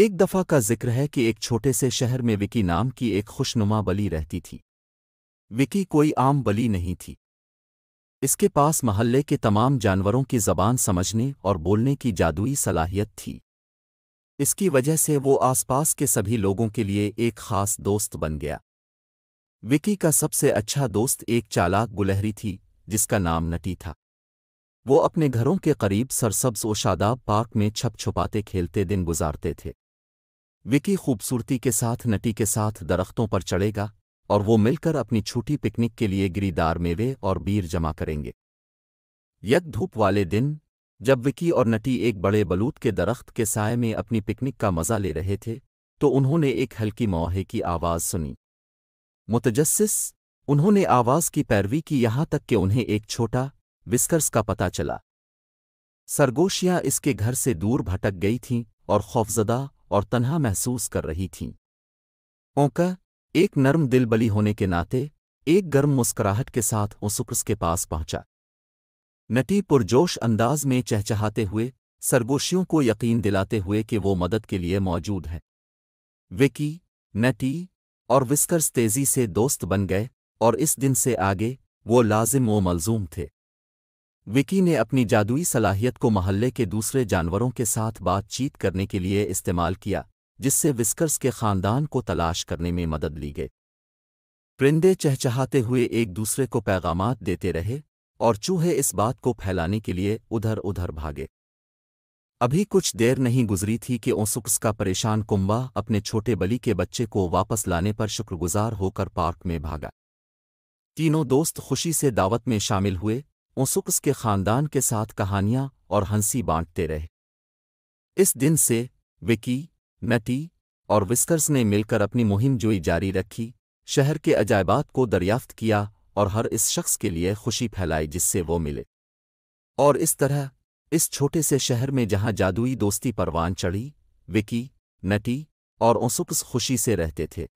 एक दफ़ा का जिक्र है कि एक छोटे से शहर में विकी नाम की एक खुशनुमा बली रहती थी विकी कोई आम बली नहीं थी इसके पास महल्ले के तमाम जानवरों की जबान समझने और बोलने की जादुई सलाहियत थी इसकी वजह से वो आसपास के सभी लोगों के लिए एक खास दोस्त बन गया विकी का सबसे अच्छा दोस्त एक चालाक गुलहरी थी जिसका नाम नटी था वो अपने घरों के करीब सरसब्ज और शादाब पार्क में छप छुपाते खेलते दिन गुजारते थे विकी खूबसूरती के साथ नटी के साथ दरख्तों पर चढ़ेगा और वो मिलकर अपनी छोटी पिकनिक के लिए गिरीदार मेवे और बीर जमा करेंगे यक धूप वाले दिन जब विकी और नटी एक बड़े बलूत के दरख्त के साय में अपनी पिकनिक का मजा ले रहे थे तो उन्होंने एक हल्की मोहे की आवाज़ सुनी मुतजस्सिस उन्होंने आवाज़ की पैरवी की यहां तक कि उन्हें एक छोटा विस्कर्स का पता चला सरगोशियां इसके घर से दूर भटक गई थीं और खौफजदा और तनहा महसूस कर रही थीं ओंका एक नर्म दिल बली होने के नाते एक गर्म मुस्कुराहट के साथ ओसुक्रस के पास पहुंचा नटी पुरजोश अंदाज में चहचहाते हुए सरगोशियों को यकीन दिलाते हुए कि वो मदद के लिए मौजूद हैं विकी नटी और विस्कर्स तेजी से दोस्त बन गए और इस दिन से आगे वो लाजिम व मलजूम थे विकी ने अपनी जादुई सलाहियत को मोहल्ले के दूसरे जानवरों के साथ बातचीत करने के लिए इस्तेमाल किया जिससे विस्कर्स के खानदान को तलाश करने में मदद ली गई परिंदे चहचहाते हुए एक दूसरे को पैगाम देते रहे और चूहे इस बात को फैलाने के लिए उधर उधर भागे अभी कुछ देर नहीं गुजरी थी कि ओसुक्स का परेशान कुंबा अपने छोटे बली के बच्चे को वापस लाने पर शुक्रगुजार होकर पार्क में भागा तीनों दोस्त खुशी से दावत में शामिल हुए उनसुक के खानदान के साथ कहानियां और हंसी बांटते रहे इस दिन से विकी नटी और विस्कर्स ने मिलकर अपनी मुहिम जोई जारी रखी शहर के अजायबात को दरियाफ्त किया और हर इस शख्स के लिए खुशी फैलाई जिससे वो मिले और इस तरह इस छोटे से शहर में जहां जादुई दोस्ती परवान चढ़ी विकी नटी और ओसुप्स खुशी से रहते थे